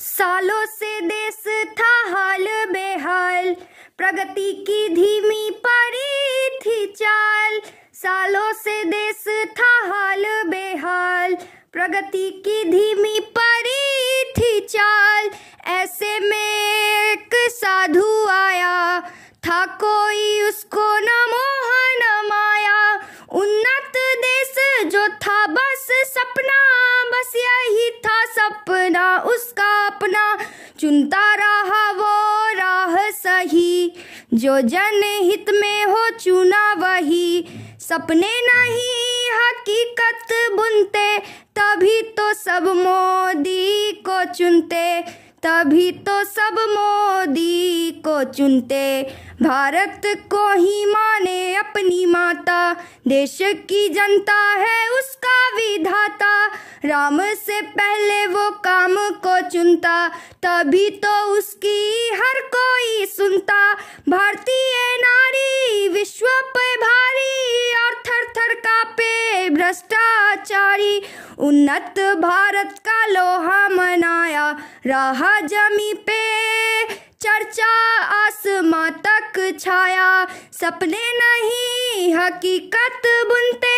सालों से देश था हाल बेहाल प्रगति की धीमी पड़ी थी चाल सालों से देश था हाल बेहाल प्रगति की धीमी पड़ी थी चाल ऐसे में एक साधु आया था कोई उसको न मोह न माया उन्नत देश जो था बस सपना बस यही था सपना उसका चुनता रहा वो राह सही जो जन हित में हो चुना वही सपने नहीं हकीकत बुनते तभी तो सब मोदी को चुनते तभी तो सब मोदी को चुनते भारत को ही माने अपनी माता देश की जनता है उसका राम से पहले वो काम को चुनता तभी तो उसकी हर कोई सुनता भारतीय नारी विश्व पे भारी और थर थर का पे भ्रष्टाचारी उन्नत भारत का लोहा मनाया रहा जमी पे चर्चा आसमां तक छाया सपने नहीं हकीकत बुनते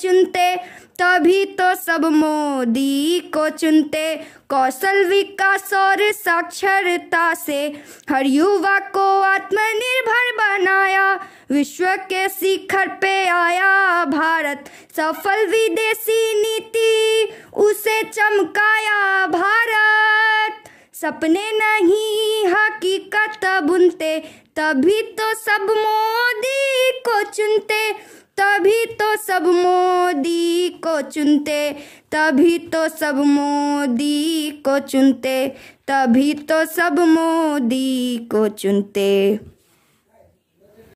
चुनते तभी तो सब मोदी को चुनते कौशल विकास और साक्षरता से हर युवा को आत्मनिर्भर बनाया विश्व के शिखर पे आया भारत सफल विदेशी नीति उसे चमकाया भारत सपने नहीं हकीकत बुनते तभी तो सब मोदी को चुनते तभी तो सब मोदी को चुनते तभी तो सब मोदी को चुनते तभी तो सब मोदी को चुनते